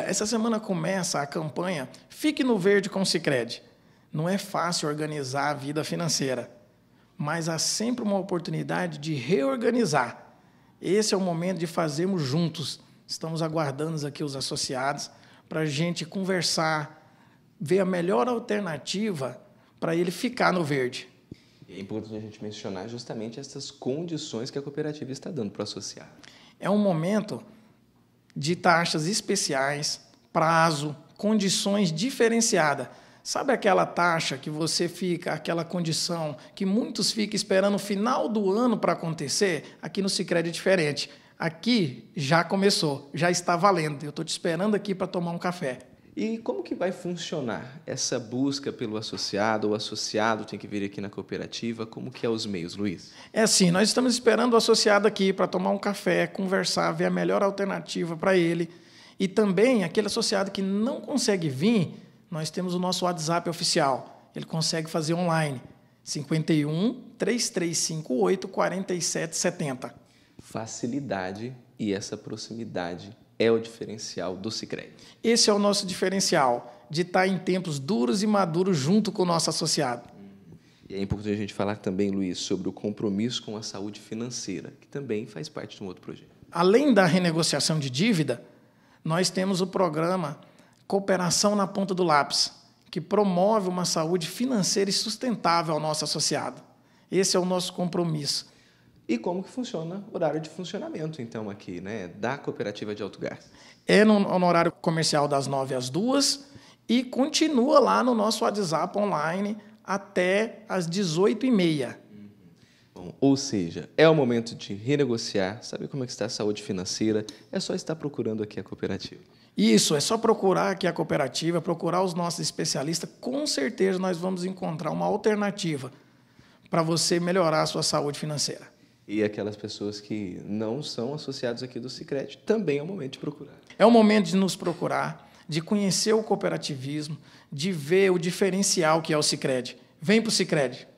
Essa semana começa a campanha Fique no Verde com o Cicred. Não é fácil organizar a vida financeira, mas há sempre uma oportunidade de reorganizar. Esse é o momento de fazermos juntos. Estamos aguardando aqui os associados para a gente conversar, ver a melhor alternativa para ele ficar no verde. É importante a gente mencionar justamente essas condições que a cooperativa está dando para o associado. É um momento de taxas especiais, prazo, condições diferenciadas. Sabe aquela taxa que você fica, aquela condição que muitos ficam esperando o final do ano para acontecer? Aqui no Sicredi é diferente. Aqui já começou, já está valendo. Eu estou te esperando aqui para tomar um café. E como que vai funcionar essa busca pelo associado? O associado tem que vir aqui na cooperativa? Como que é os meios, Luiz? É assim, nós estamos esperando o associado aqui para tomar um café, conversar, ver a melhor alternativa para ele. E também aquele associado que não consegue vir, nós temos o nosso WhatsApp oficial. Ele consegue fazer online. 51 3358 4770. Facilidade e essa proximidade é o diferencial do Sicredi. Esse é o nosso diferencial de estar em tempos duros e maduros junto com o nosso associado. Hum. E é importante a gente falar também, Luiz, sobre o compromisso com a saúde financeira, que também faz parte de um outro projeto. Além da renegociação de dívida, nós temos o programa Cooperação na Ponta do Lápis, que promove uma saúde financeira e sustentável ao nosso associado. Esse é o nosso compromisso. E como que funciona o horário de funcionamento, então, aqui, né, da cooperativa de autogás? É no, no, horário comercial das 9 às 2 e continua lá no nosso WhatsApp online até às 18h30. Uhum. Bom, ou seja, é o momento de renegociar, saber como é que está a saúde financeira, é só estar procurando aqui a cooperativa. Isso, é só procurar aqui a cooperativa, procurar os nossos especialistas, com certeza nós vamos encontrar uma alternativa para você melhorar a sua saúde financeira. E aquelas pessoas que não são associados aqui do Cicred, também é o momento de procurar. É o momento de nos procurar, de conhecer o cooperativismo, de ver o diferencial que é o Cicred. Vem para o Cicred!